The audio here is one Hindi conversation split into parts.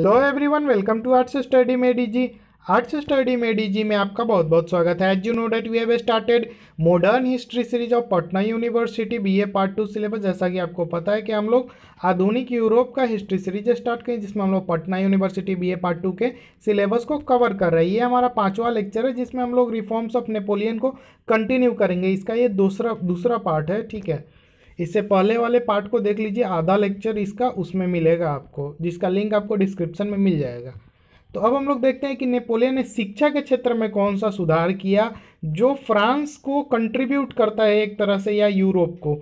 hello everyone welcome to arts study मेडीजी आर्ट्स स्टडी मेडीजी में आपका बहुत बहुत स्वागत है as you know that we have started modern history series of Patna university BA part two syllabus जैसा कि आपको पता है कि हम लोग आधुनिक यूरोप का हिस्ट्री सीरीज स्टार्ट करें जिसमें हम लोग Patna university B part two के सिलेबस को कवर कर रहे हैं ये हमारा पाँचवा लेक्चर है जिसमें हम लोग रिफॉर्म्स ऑफ नेपोलियन को कंटिन्यू करेंगे इसका ये दूसरा दूसरा पार्ट है ठीक है इससे पहले वाले पार्ट को देख लीजिए आधा लेक्चर इसका उसमें मिलेगा आपको जिसका लिंक आपको डिस्क्रिप्शन में मिल जाएगा तो अब हम लोग देखते हैं कि नेपोलियन ने शिक्षा के क्षेत्र में कौन सा सुधार किया जो फ्रांस को कंट्रीब्यूट करता है एक तरह से या यूरोप को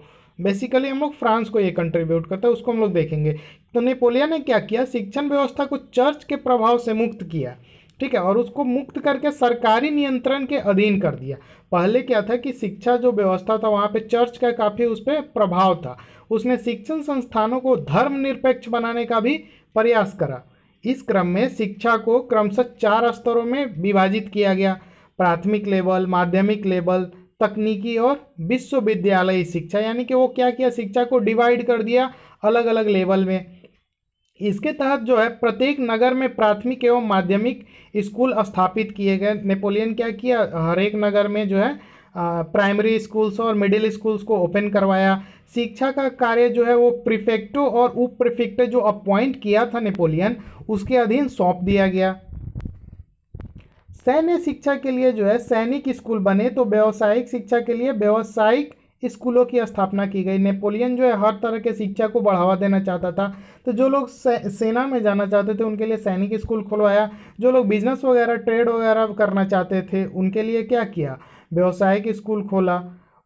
बेसिकली हम लोग फ्रांस को ये कंट्रीब्यूट करता है उसको हम लोग देखेंगे तो नेपोलियन ने क्या किया शिक्षण व्यवस्था को चर्च के प्रभाव से मुक्त किया ठीक है और उसको मुक्त करके सरकारी नियंत्रण के अधीन कर दिया पहले क्या था कि शिक्षा जो व्यवस्था था वहाँ पे चर्च का काफ़ी उस पर प्रभाव था उसने शिक्षण संस्थानों को धर्मनिरपेक्ष बनाने का भी प्रयास करा इस क्रम में शिक्षा को क्रमशः चार स्तरों में विभाजित किया गया प्राथमिक लेवल माध्यमिक लेवल तकनीकी और विश्वविद्यालयी शिक्षा यानी कि वो क्या किया शिक्षा को डिवाइड कर दिया अलग अलग लेवल में इसके तहत जो है प्रत्येक नगर में प्राथमिक एवं माध्यमिक स्कूल स्थापित किए गए नेपोलियन क्या किया हर एक नगर में जो है प्राइमरी स्कूल्स और मिडिल स्कूल्स को ओपन करवाया शिक्षा का कार्य जो है वो प्रिफेक्टो और उप प्रिफेक्टो जो अपॉइंट किया था नेपोलियन उसके अधीन सौंप दिया गया सैन्य शिक्षा के लिए जो है सैनिक स्कूल बने तो व्यावसायिक शिक्षा के लिए व्यावसायिक स्कूलों की स्थापना की गई नेपोलियन जो है हर तरह के शिक्षा को बढ़ावा देना चाहता था तो जो लोग सेना में जाना चाहते थे उनके लिए सैनिक स्कूल खुलवाया जो लोग बिजनेस वगैरह ट्रेड वगैरह करना चाहते थे उनके लिए क्या किया व्यवसायिक स्कूल खोला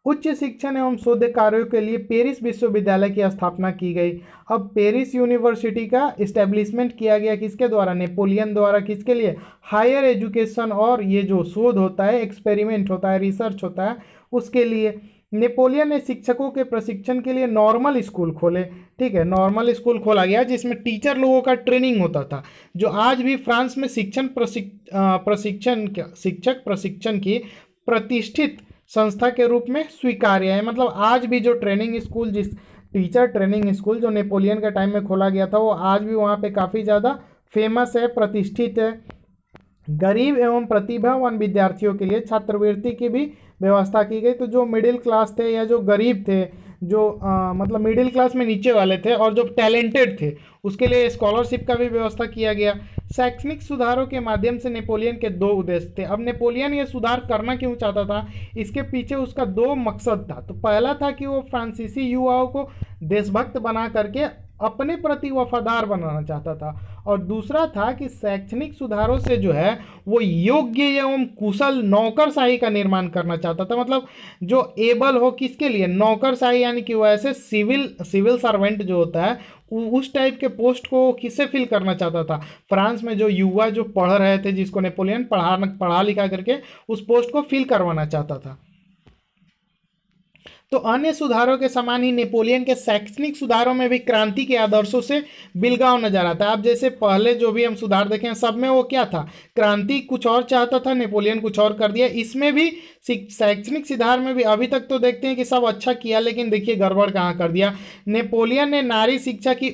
उच्च शिक्षण एवं शोध कार्यों के लिए पेरिस विश्वविद्यालय की स्थापना की गई अब पेरिस यूनिवर्सिटी का इस्टेब्लिशमेंट किया गया किसके द्वारा नेपोलियन द्वारा किसके लिए हायर एजुकेशन और ये जो शोध होता है एक्सपेरिमेंट होता है रिसर्च होता है उसके लिए नेपोलियन ने शिक्षकों के प्रशिक्षण के लिए नॉर्मल स्कूल खोले ठीक है नॉर्मल स्कूल खोला गया जिसमें टीचर लोगों का ट्रेनिंग होता था जो आज भी फ्रांस में शिक्षण प्रशिक्षण शिक्षक प्रशिक्षण की प्रतिष्ठित संस्था के रूप में स्वीकार्य है मतलब आज भी जो ट्रेनिंग स्कूल जिस टीचर ट्रेनिंग स्कूल जो नेपोलियन के टाइम में खोला गया था वो आज भी वहाँ पे काफ़ी ज़्यादा फेमस है प्रतिष्ठित है गरीब एवं प्रतिभावान विद्यार्थियों के लिए छात्रवृत्ति की भी व्यवस्था की गई तो जो मिडिल क्लास थे या जो गरीब थे जो आ, मतलब मिडिल क्लास में नीचे वाले थे और जो टैलेंटेड थे उसके लिए स्कॉलरशिप का भी व्यवस्था किया गया शैक्षणिक सुधारों के माध्यम से नेपोलियन के दो उद्देश्य थे अब नेपोलियन ये सुधार करना क्यों चाहता था इसके पीछे उसका दो मकसद था तो पहला था कि वो फ्रांसीसी युवाओं को देशभक्त बना करके अपने प्रति वफादार बनाना चाहता था और दूसरा था कि शैक्षणिक सुधारों से जो है वो योग्य एवं कुशल नौकरशाही का निर्माण करना चाहता था मतलब जो एबल हो किसके लिए नौकरशाही यानी कि ऐसे सिविल सिविल सर्वेंट जो होता है उस टाइप के पोस्ट को किससे फिल करना चाहता था फ्रांस में जो युवा जो पढ़ रहे थे जिसको नेपोलियन पढ़ा पढ़ा लिखा करके उस पोस्ट को फिल करवाना चाहता था तो अन्य सुधारों के समान ही नेपोलियन के शैक्षणिक सुधारों में भी क्रांति के आदर्शों से बिलगाव नजर आता है आप जैसे पहले जो भी हम सुधार देखें सब में वो क्या था क्रांति कुछ और चाहता था नेपोलियन कुछ और कर दिया इसमें भी शैक्षणिक सुधार में भी अभी तक तो देखते हैं कि सब अच्छा किया लेकिन देखिए गड़बड़ कहाँ कर दिया नेपोलियन ने नारी शिक्षा की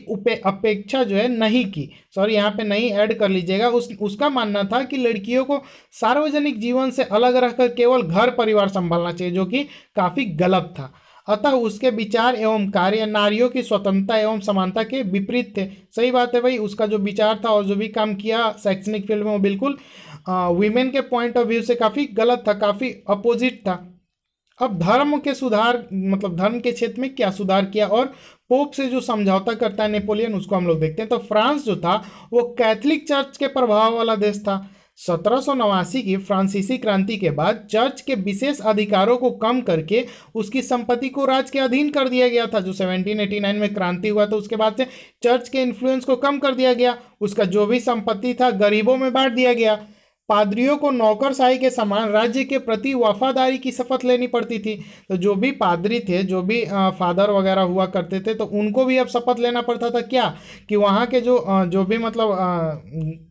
अपेक्षा जो है नहीं की सॉरी यहाँ पे नहीं ऐड कर लीजिएगा उस उसका मानना था कि लड़कियों को सार्वजनिक जीवन से अलग रहकर केवल घर परिवार संभालना चाहिए जो कि काफ़ी गलत था अतः उसके विचार एवं कार्य नारियों की स्वतंत्रता एवं समानता के विपरीत थे सही बात है भाई उसका जो विचार था और जो भी काम किया शैक्षणिक फील्ड में वो बिल्कुल वीमेन के पॉइंट ऑफ व्यू से काफ़ी गलत था काफ़ी अपोजिट था अब धर्म के सुधार मतलब धर्म के क्षेत्र में क्या सुधार किया और पोप से जो समझौता करता है नेपोलियन उसको हम लोग देखते हैं तो फ्रांस जो था वो कैथलिक चर्च के प्रभाव वाला देश था सत्रह की फ्रांसीसी क्रांति के बाद चर्च के विशेष अधिकारों को कम करके उसकी संपत्ति को राज के अधीन कर दिया गया था जो 1789 में क्रांति हुआ था तो उसके बाद से चर्च के इन्फ्लुएंस को कम कर दिया गया उसका जो भी संपत्ति था गरीबों में बांट दिया गया पादरियों को नौकरशाही के समान राज्य के प्रति वफादारी की शपथ लेनी पड़ती थी तो जो भी पादरी थे जो भी फादर वगैरह हुआ करते थे तो उनको भी अब शपथ लेना पड़ता था क्या कि वहाँ के जो जो भी मतलब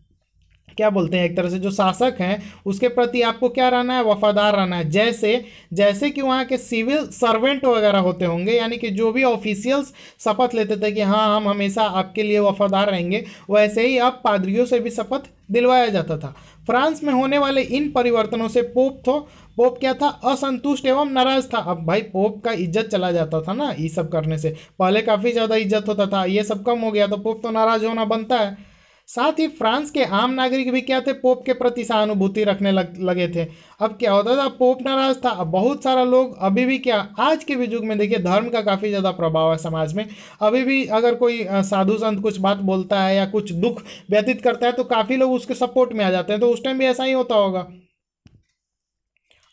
क्या बोलते हैं एक तरह से जो शासक हैं उसके प्रति आपको क्या रहना है वफादार रहना है जैसे जैसे कि वहाँ के सिविल सर्वेंट वगैरह होते होंगे यानी कि जो भी ऑफिशियल्स शपथ लेते थे कि हाँ हम हमेशा आपके लिए वफादार रहेंगे वैसे ही आप पादरियों से भी शपथ दिलवाया जाता था फ्रांस में होने वाले इन परिवर्तनों से पोप थो पोप क्या था असंतुष्ट एवं नाराज था अब भाई पोप का इज्जत चला जाता था ना ये सब करने से पहले काफ़ी ज़्यादा इज्जत होता था ये सब कम हो गया तो पोप तो नाराज होना बनता है साथ ही फ्रांस के आम नागरिक भी क्या थे पोप के प्रति सहानुभूति रखने लग, लगे थे अब क्या होता था पोप नाराज था अब बहुत सारा लोग अभी भी क्या आज के भी युग में देखिए धर्म का काफ़ी ज़्यादा प्रभाव है समाज में अभी भी अगर कोई साधु संत कुछ बात बोलता है या कुछ दुख व्यतीत करता है तो काफ़ी लोग उसके सपोर्ट में आ जाते हैं तो उस टाइम भी ऐसा ही होता होगा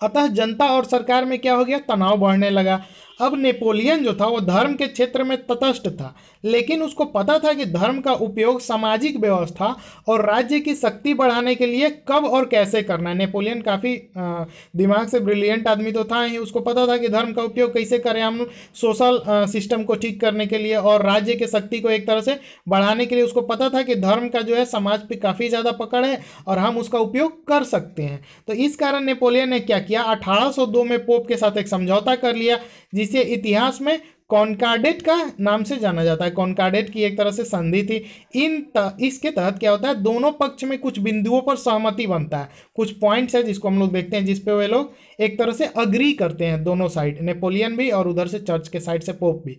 अतः जनता और सरकार में क्या हो गया तनाव बढ़ने लगा अब नेपोलियन जो था वो धर्म के क्षेत्र में तटस्थ था लेकिन उसको पता था कि धर्म का उपयोग सामाजिक व्यवस्था और राज्य की शक्ति बढ़ाने के लिए कब और कैसे करना है नेपोलियन काफ़ी दिमाग से ब्रिलियंट आदमी तो था ही उसको पता था कि धर्म का उपयोग कैसे करें हम सोशल सिस्टम को ठीक करने के लिए और राज्य के शक्ति को एक तरह से बढ़ाने के लिए उसको पता था कि धर्म का जो है समाज पर काफ़ी ज़्यादा पकड़ है और हम उसका उपयोग कर सकते हैं तो इस कारण नेपोलियन ने क्या किया अठारह में पोप के साथ एक समझौता कर लिया जिस इसे इतिहास में कॉन्कार्डेट का नाम से जाना जाता है कॉन्कार्डेट की एक तरह से संधि थी इन त, इसके तहत क्या होता है दोनों पक्ष में कुछ बिंदुओं पर सहमति बनता है कुछ पॉइंट्स है जिसको हम लोग देखते हैं जिसपे वे लोग एक तरह से अग्री करते हैं दोनों साइड नेपोलियन भी और उधर से चर्च के साइड से पोप भी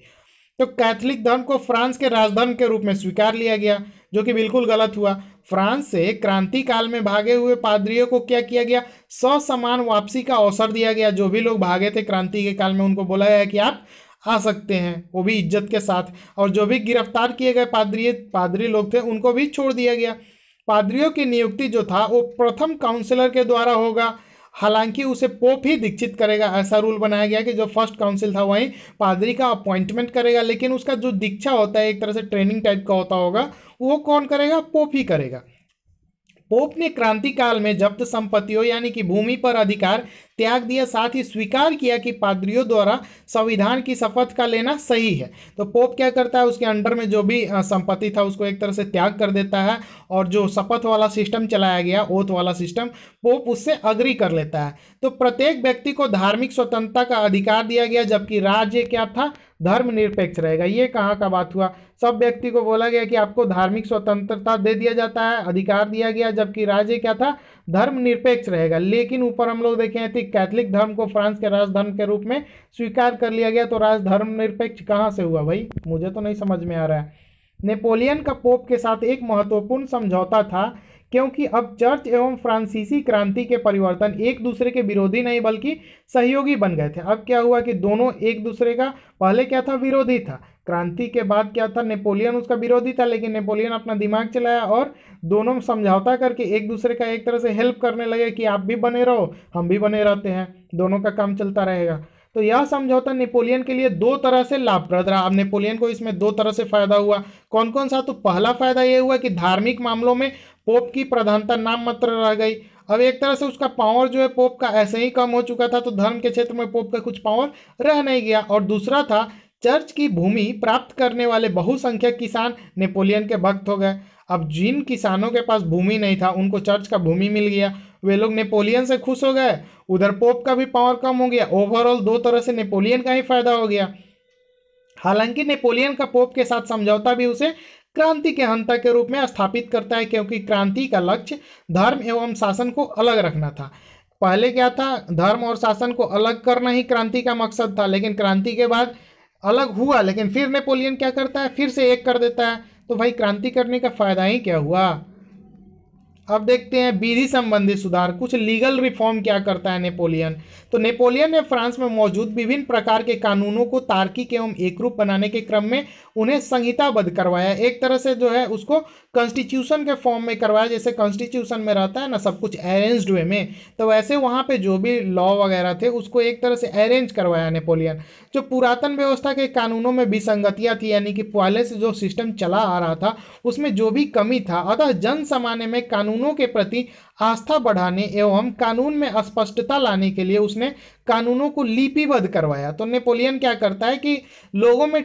तो कैथलिक धर्म को फ्रांस के राजधर्म के रूप में स्वीकार लिया गया जो कि बिल्कुल गलत हुआ फ्रांस से क्रांति काल में भागे हुए पादरियों को क्या किया गया ससमान वापसी का अवसर दिया गया जो भी लोग भागे थे क्रांति के काल में उनको बोला गया कि आप आ सकते हैं वो भी इज्जत के साथ और जो भी गिरफ्तार किए गए पादरी पादरी लोग थे उनको भी छोड़ दिया गया पादरियों की नियुक्ति जो था वो प्रथम काउंसिलर के द्वारा होगा हालांकि उसे पोप ही दीक्षित करेगा ऐसा रूल बनाया गया कि जो फर्स्ट काउंसिल था वहीं पादरी का अपॉइंटमेंट करेगा लेकिन उसका जो दीक्षा होता है एक तरह से ट्रेनिंग टाइप का होता होगा वो कौन करेगा पोप ही करेगा पोप ने क्रांति काल में जब्त संपत्तियों यानी कि भूमि पर अधिकार त्याग दिया साथ ही स्वीकार किया कि पादरियों द्वारा संविधान की शपथ का लेना सही है तो पोप क्या करता है उसके अंडर में जो भी संपत्ति था उसको एक तरह से त्याग कर देता है और जो शपथ वाला सिस्टम चलाया गया ओथ वाला सिस्टम पोप उससे अग्री कर लेता है तो प्रत्येक व्यक्ति को धार्मिक स्वतंत्रता का अधिकार दिया गया जबकि राज्य क्या था धर्मनिरपेक्ष रहेगा ये कहाँ का बात हुआ सब व्यक्ति को बोला गया कि आपको धार्मिक स्वतंत्रता दे दिया जाता है अधिकार दिया गया जबकि राज्य क्या था धर्मनिरपेक्ष रहेगा लेकिन ऊपर हम लोग देखे कि कैथलिक धर्म को फ्रांस के राजधर्म के रूप में स्वीकार कर लिया गया तो राजधर्म धर्मनिरपेक्ष कहाँ से हुआ भाई मुझे तो नहीं समझ में आ रहा है नेपोलियन का पोप के साथ एक महत्वपूर्ण समझौता था क्योंकि अब चर्च एवं फ्रांसीसी क्रांति के परिवर्तन एक दूसरे के विरोधी नहीं बल्कि सहयोगी बन गए थे अब क्या हुआ कि दोनों एक दूसरे का पहले क्या था विरोधी था क्रांति के बाद क्या था नेपोलियन उसका विरोधी था लेकिन नेपोलियन अपना दिमाग चलाया और दोनों समझौता करके एक दूसरे का एक तरह से हेल्प करने लगे कि आप भी बने रहो हम भी बने रहते हैं दोनों का काम चलता रहेगा तो यह समझौता नेपोलियन के लिए दो तरह से लाभप्रद रहा अब नेपोलियन को इसमें दो तरह से फायदा हुआ कौन कौन सा तो पहला फायदा यह हुआ कि धार्मिक मामलों में पोप की प्रधानता नाम मात्र रह गई अब एक तरह से उसका पावर जो है पोप का ऐसे ही कम हो चुका था तो धर्म के क्षेत्र में पोप का कुछ पावर रह नहीं गया और दूसरा था चर्च की भूमि प्राप्त करने वाले बहुसंख्यक किसान नेपोलियन के भक्त हो गए अब जिन किसानों के पास भूमि नहीं था उनको चर्च का भूमि मिल गया वे लोग नेपोलियन से खुश हो गए उधर पोप का भी पावर कम हो गया ओवरऑल दो तरह से नेपोलियन का ही फायदा हो गया हालांकि नेपोलियन का पोप के साथ समझौता भी उसे क्रांति के हंता के रूप में स्थापित करता है क्योंकि क्रांति का लक्ष्य धर्म एवं शासन को अलग रखना था पहले क्या था धर्म और शासन को अलग करना ही क्रांति का मकसद था लेकिन क्रांति के बाद अलग हुआ लेकिन फिर नेपोलियन क्या करता है फिर से एक कर देता है तो भाई क्रांति करने का फायदा ही क्या हुआ अब देखते हैं विधि संबंधी सुधार कुछ लीगल रिफॉर्म क्या करता है नेपोलियन तो नेपोलियन ने फ्रांस में मौजूद विभिन्न प्रकार के कानूनों को तार्किक एवं एकरूप बनाने के क्रम में उन्हें संहिताबद्ध करवाया एक तरह से जो है उसको कॉन्स्टिट्यूशन के फॉर्म में करवाया जैसे कॉन्स्टिट्यूशन में रहता है ना सब कुछ अरेंज्ड वे में तो वैसे वहाँ पे जो भी लॉ वगैरह थे उसको एक तरह से अरेंज करवाया नेपोलियन जो पुरातन व्यवस्था के कानूनों में विसंगतियाँ थी यानी कि पहले से जो सिस्टम चला आ रहा था उसमें जो भी कमी था अतः जन सामान्य में कानूनों के प्रति आस्था बढ़ाने एवं कानून में स्पष्टता लाने के लिए उसने इसने कानूनों को लिपिबद्ध करवाया तो नेपोलियन क्या करता है कि लोगों में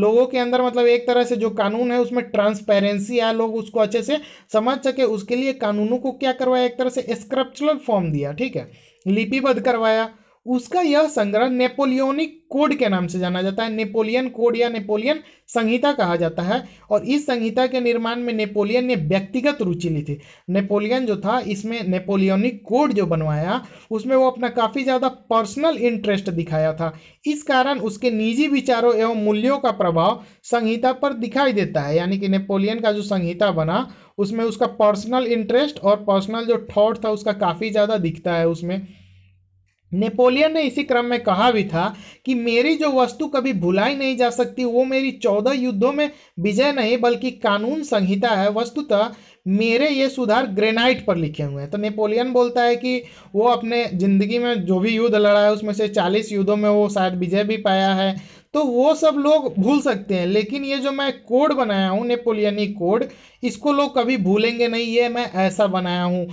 लोगों के अंदर मतलब एक तरह से जो कानून है उसमें ट्रांसपेरेंसी आया लोग उसको अच्छे से समझ सके उसके लिए कानूनों को क्या करवाया एक तरह से स्क्रप्चुरल फॉर्म दिया ठीक है लिपिबद्ध करवाया उसका यह संग्रह नेपोलियोनिक कोड के नाम से जाना जाता है नेपोलियन कोड या नेपोलियन संहिता कहा जाता है और इस संहिता के निर्माण में नेपोलियन ने व्यक्तिगत रुचि ली थी नेपोलियन जो था इसमें नेपोलियोनिक कोड जो बनवाया उसमें वो अपना काफ़ी ज़्यादा पर्सनल इंटरेस्ट दिखाया था इस कारण उसके निजी विचारों एवं मूल्यों का प्रभाव संहिता पर दिखाई देता है यानी कि नेपोलियन का जो संहिता बना उसमें उसका पर्सनल इंटरेस्ट और पर्सनल जो थाट था उसका काफ़ी ज़्यादा दिखता है उसमें नेपोलियन ने इसी क्रम में कहा भी था कि मेरी जो वस्तु कभी भुलाई नहीं जा सकती वो मेरी चौदह युद्धों में विजय नहीं बल्कि कानून संहिता है वस्तुतः मेरे ये सुधार ग्रेनाइट पर लिखे हुए हैं तो नेपोलियन बोलता है कि वो अपने ज़िंदगी में जो भी युद्ध लड़ा है उसमें से चालीस युद्धों में वो शायद विजय भी पाया है तो वो सब लोग भूल सकते हैं लेकिन ये जो मैं कोड बनाया हूँ नेपोलियनी कोड इसको लोग कभी भूलेंगे नहीं ये मैं ऐसा बनाया हूँ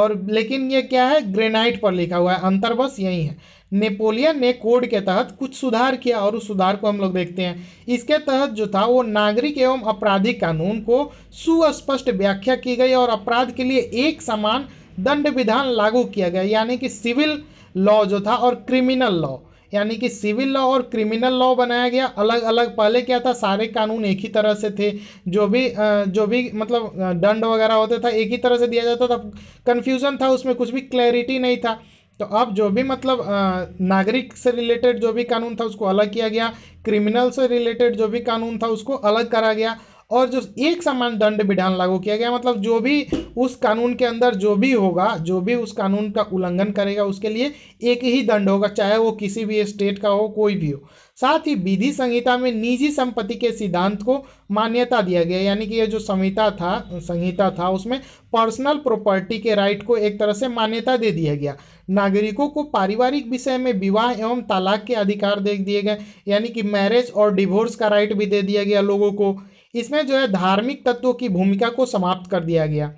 और लेकिन ये क्या है ग्रेनाइट पर लिखा हुआ है अंतर बस यही है नेपोलियन ने कोड के तहत कुछ सुधार किया और उस सुधार को हम लोग देखते हैं इसके तहत जो था वो नागरिक एवं आपराधिक कानून को सुस्पष्ट व्याख्या की गई और अपराध के लिए एक समान दंड विधान लागू किया गया यानी कि सिविल लॉ जो था और क्रिमिनल लॉ यानी कि सिविल लॉ और क्रिमिनल लॉ बनाया गया अलग अलग पहले क्या था सारे कानून एक ही तरह से थे जो भी जो भी मतलब दंड वगैरह होते था एक ही तरह से दिया जाता था कन्फ्यूज़न था उसमें कुछ भी क्लैरिटी नहीं था तो अब जो भी मतलब नागरिक से रिलेटेड जो भी कानून था उसको अलग किया गया क्रिमिनल से रिलेटेड जो भी कानून था उसको अलग करा गया और जो एक समान दंड विधान लागू किया गया मतलब जो भी उस कानून के अंदर जो भी होगा जो भी उस कानून का उल्लंघन करेगा उसके लिए एक ही दंड होगा चाहे वो किसी भी स्टेट का हो कोई भी हो साथ ही विधि संहिता में निजी संपत्ति के सिद्धांत को मान्यता दिया गया यानी कि यह जो संहिता था संहिता था उसमें पर्सनल प्रॉपर्टी के राइट को एक तरह से मान्यता दे दिया गया नागरिकों को पारिवारिक विषय में विवाह एवं तालाक के अधिकार दे दिए गए यानी कि मैरिज और डिवोर्स का राइट भी दे दिया गया लोगों को इसमें जो है धार्मिक तत्वों की भूमिका को समाप्त कर दिया गया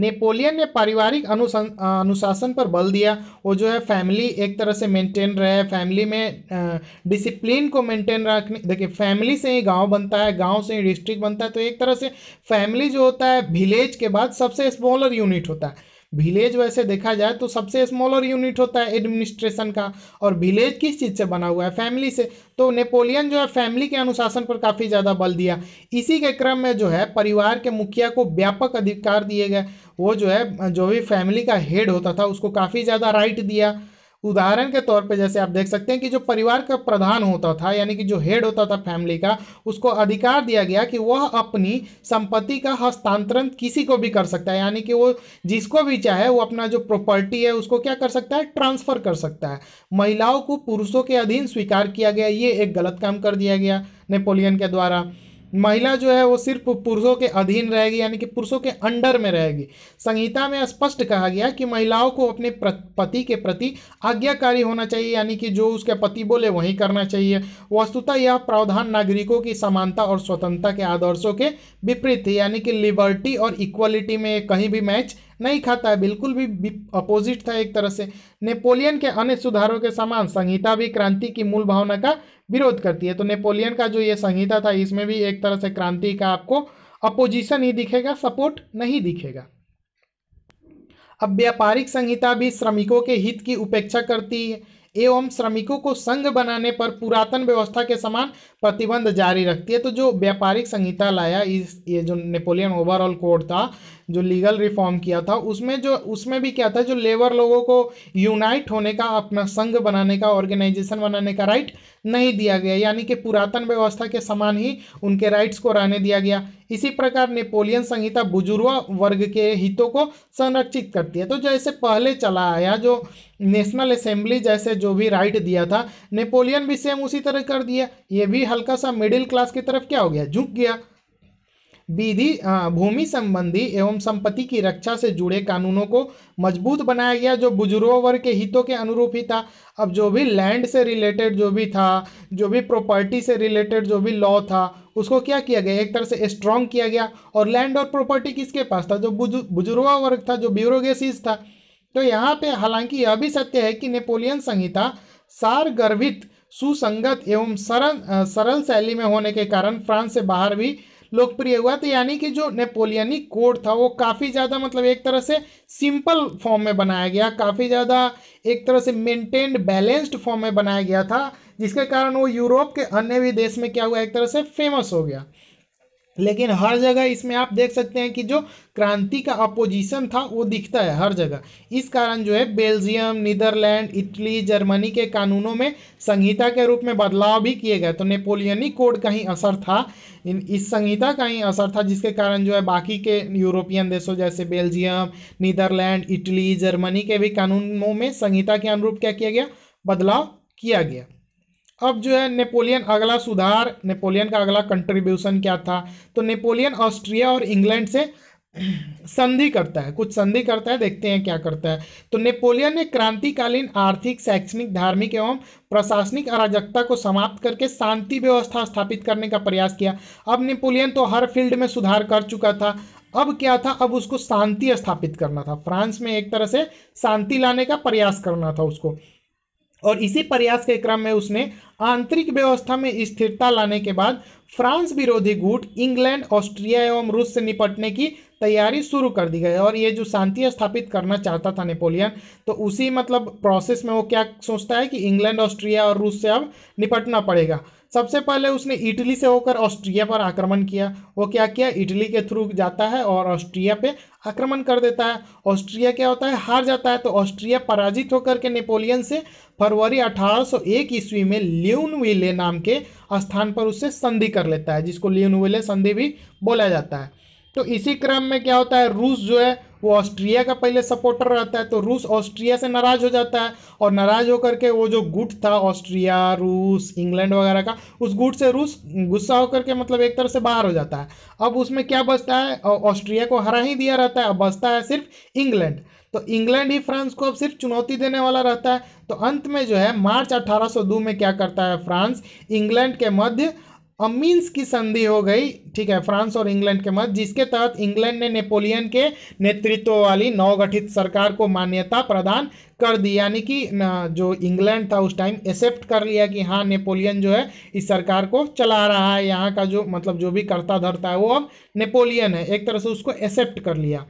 नेपोलियन ने पारिवारिक अनुशासन पर बल दिया और जो है फैमिली एक तरह से मेंटेन रहे फैमिली में डिसिप्लिन को मेंटेन रखने देखिए फैमिली से ही गांव बनता है गांव से ही डिस्ट्रिक्ट बनता है तो एक तरह से फैमिली जो होता है विलेज के बाद सबसे स्मॉलर यूनिट होता है विलेज वैसे देखा जाए तो सबसे स्मॉलर यूनिट होता है एडमिनिस्ट्रेशन का और विलेज किस चीज़ से बना हुआ है फैमिली से तो नेपोलियन जो है फैमिली के अनुशासन पर काफ़ी ज़्यादा बल दिया इसी के क्रम में जो है परिवार के मुखिया को व्यापक अधिकार दिए गए वो जो है जो भी फैमिली का हेड होता था उसको काफ़ी ज़्यादा राइट दिया उदाहरण के तौर पे जैसे आप देख सकते हैं कि जो परिवार का प्रधान होता था यानी कि जो हेड होता था फैमिली का उसको अधिकार दिया गया कि वह अपनी संपत्ति का हस्तांतरण किसी को भी कर सकता है यानी कि वो जिसको भी चाहे वो अपना जो प्रॉपर्टी है उसको क्या कर सकता है ट्रांसफ़र कर सकता है महिलाओं को पुरुषों के अधीन स्वीकार किया गया ये एक गलत काम कर दिया गया नेपोलियन के द्वारा महिला जो है वो सिर्फ पुरुषों के अधीन रहेगी यानी कि पुरुषों के अंडर में रहेगी संहिता में स्पष्ट कहा गया कि महिलाओं को अपने पति के प्रति आज्ञाकारी होना चाहिए यानी कि जो उसके पति बोले वही करना चाहिए वस्तुतः यह प्रावधान नागरिकों की समानता और स्वतंत्रता के आदर्शों के विपरीत है यानी कि लिबर्टी और इक्वलिटी में कहीं भी मैच नहीं खाता है बिल्कुल भी अपोजिट था एक तरह से नेपोलियन के अन्य सुधारों के समान संहिता भी क्रांति की मूल भावना का विरोध करती है तो नेपोलियन का जो ये संहिता था इसमें भी एक तरह से क्रांति का आपको अपोजिशन ही दिखेगा सपोर्ट नहीं दिखेगा अब व्यापारिक संहिता भी श्रमिकों के हित की उपेक्षा करती है एवं श्रमिकों को संघ बनाने पर पुरातन व्यवस्था के समान प्रतिबंध जारी रखती है तो जो व्यापारिक संहिता लाया इस ये जो नेपोलियन ओवरऑल कोड था जो लीगल रिफॉर्म किया था उसमें जो उसमें भी क्या था जो लेबर लोगों को यूनाइट होने का अपना संघ बनाने का ऑर्गेनाइजेशन बनाने का राइट नहीं दिया गया यानी कि पुरातन व्यवस्था के समान ही उनके राइट्स को रहने दिया गया इसी प्रकार नेपोलियन संहिता बुजुर्ग वर्ग के हितों को संरक्षित करती है तो जैसे पहले चला आया जो नेशनल असेंबली जैसे जो भी राइट दिया था नेपोलियन भी सेम उसी तरह कर दिया ये भी हल्का सा मिडिल क्लास की तरफ क्या हो गया झुक गया विधि भूमि संबंधी एवं संपत्ति की रक्षा से जुड़े कानूनों को मजबूत बनाया गया जो बुजुर्गों वर्ग के हितों के अनुरूप ही था अब जो भी लैंड से रिलेटेड जो भी था जो भी प्रॉपर्टी से रिलेटेड जो भी लॉ था उसको क्या किया गया एक तरह से स्ट्रॉन्ग किया गया और लैंड और प्रॉपर्टी किसके पास था जो बुजुर्गों वर्ग था जो ब्यूरोगेसिस था तो यहाँ पर हालांकि यह भी सत्य है कि नेपोलियन संहिता सार गर्भित सुसंगत एवं सरल सरल शैली में होने के कारण फ्रांस से बाहर भी लोकप्रिय हुआ तो यानी कि जो नेपोलियनिक कोड था वो काफ़ी ज़्यादा मतलब एक तरह से सिंपल फॉर्म में बनाया गया काफ़ी ज़्यादा एक तरह से मेंटेन्ड बैलेंस्ड फॉर्म में बनाया गया था जिसके कारण वो यूरोप के अन्य भी देश में क्या हुआ एक तरह से फेमस हो गया लेकिन हर जगह इसमें आप देख सकते हैं कि जो क्रांति का अपोजिशन था वो दिखता है हर जगह इस कारण जो है बेल्जियम नीदरलैंड इटली जर्मनी के कानूनों में संहिता के रूप में बदलाव भी किए गए तो नेपोलियनी कोड का ही असर था इस संहिता का ही असर था जिसके कारण जो है बाकी के यूरोपियन देशों जैसे बेल्जियम नीदरलैंड इटली जर्मनी के भी कानूनों में संहिता के अनुरूप क्या किया गया बदलाव किया गया अब जो है नेपोलियन अगला सुधार नेपोलियन का अगला कंट्रीब्यूशन क्या था तो नेपोलियन ऑस्ट्रिया और इंग्लैंड से संधि करता है कुछ संधि करता है देखते हैं क्या करता है तो नेपोलियन ने क्रांतिकालीन आर्थिक शैक्षणिक धार्मिक एवं प्रशासनिक अराजकता को समाप्त करके शांति व्यवस्था स्थापित करने का प्रयास किया अब नेपोलियन तो हर फील्ड में सुधार कर चुका था अब क्या था अब उसको शांति स्थापित करना था फ्रांस में एक तरह से शांति लाने का प्रयास करना था उसको और इसी प्रयास के क्रम में उसने आंतरिक व्यवस्था में स्थिरता लाने के बाद फ्रांस विरोधी गुट इंग्लैंड ऑस्ट्रिया एवं रूस से निपटने की तैयारी शुरू कर दी गई और ये जो शांति स्थापित करना चाहता था नेपोलियन तो उसी मतलब प्रोसेस में वो क्या सोचता है कि इंग्लैंड ऑस्ट्रिया और रूस से अब निपटना पड़ेगा सबसे पहले उसने इटली से होकर ऑस्ट्रिया पर आक्रमण किया वो क्या किया इटली के थ्रू जाता है और ऑस्ट्रिया पे आक्रमण कर देता है ऑस्ट्रिया क्या होता है हार जाता है तो ऑस्ट्रिया पराजित होकर के नेपोलियन से फरवरी 1801 ईस्वी में लियोनविले नाम के स्थान पर उससे संधि कर लेता है जिसको लियोनविले संधि भी बोला जाता है तो इसी क्रम में क्या होता है रूस जो है वो ऑस्ट्रिया का पहले सपोर्टर रहता है तो रूस ऑस्ट्रिया से नाराज़ हो जाता है और नाराज़ होकर के वो जो गुट था ऑस्ट्रिया रूस इंग्लैंड वगैरह का उस गुट से रूस गुस्सा होकर के मतलब एक तरह से बाहर हो जाता है अब उसमें क्या बचता है ऑस्ट्रिया को हरा ही दिया रहता है अब बचता है सिर्फ इंग्लैंड तो इंग्लैंड ही फ्रांस को अब सिर्फ चुनौती देने वाला रहता है तो अंत में जो है मार्च अठारह में क्या करता है फ्रांस इंग्लैंड के मध्य अमीन्स की संधि हो गई ठीक है फ्रांस और इंग्लैंड के मध्य जिसके तहत इंग्लैंड ने नेपोलियन के नेतृत्व वाली नवगठित सरकार को मान्यता प्रदान कर दी यानी कि जो इंग्लैंड था उस टाइम एक्सेप्ट कर लिया कि हाँ नेपोलियन जो है इस सरकार को चला रहा है यहाँ का जो मतलब जो भी करता धरता है वो अब नेपोलियन है एक तरह से उसको एक्सेप्ट कर लिया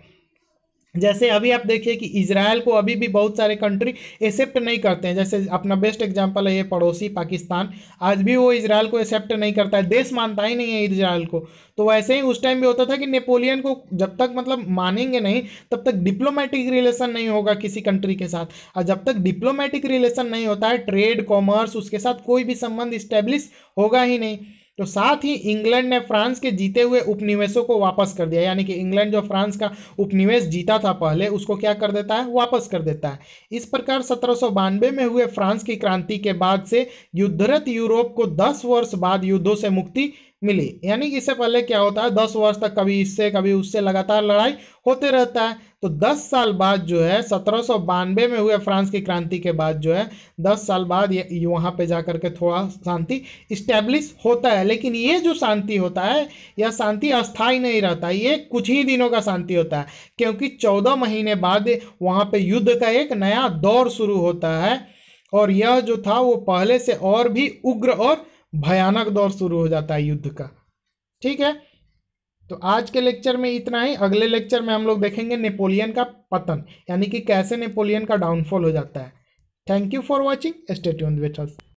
जैसे अभी आप देखिए कि इसराइल को अभी भी बहुत सारे कंट्री एक्सेप्ट नहीं करते हैं जैसे अपना बेस्ट एग्जांपल है ये पड़ोसी पाकिस्तान आज भी वो इसराइल को एक्सेप्ट नहीं करता है देश मानता ही नहीं है इसराइल को तो वैसे ही उस टाइम भी होता था कि नेपोलियन को जब तक मतलब मानेंगे नहीं तब तक डिप्लोमेटिक रिलेशन नहीं होगा किसी कंट्री के साथ और जब तक डिप्लोमेटिक रिलेशन नहीं होता है ट्रेड कॉमर्स उसके साथ कोई भी संबंध इस्टेब्लिश होगा ही नहीं तो साथ ही इंग्लैंड ने फ्रांस के जीते हुए उपनिवेशों को वापस कर दिया यानी कि इंग्लैंड जो फ्रांस का उपनिवेश जीता था पहले उसको क्या कर देता है वापस कर देता है इस प्रकार सत्रह में हुए फ्रांस की क्रांति के बाद से युद्धरत यूरोप को दस वर्ष बाद युद्धों से मुक्ति मिली यानी कि इससे पहले क्या होता है दस वर्ष तक कभी इससे कभी उससे लगातार लड़ाई होते रहता है तो दस साल बाद जो है सत्रह में हुए फ्रांस की क्रांति के बाद जो है दस साल बाद ये वहाँ पे जा करके थोड़ा शांति इस्टेब्लिश होता है लेकिन ये जो शांति होता है यह शांति अस्थाई नहीं रहता ये कुछ ही दिनों का शांति होता है क्योंकि चौदह महीने बाद वहाँ पर युद्ध का एक नया दौर शुरू होता है और यह जो था वो पहले से और भी उग्र और भयानक दौर शुरू हो जाता है युद्ध का ठीक है तो आज के लेक्चर में इतना ही अगले लेक्चर में हम लोग देखेंगे नेपोलियन का पतन यानी कि कैसे नेपोलियन का डाउनफॉल हो जाता है thank you for watching state with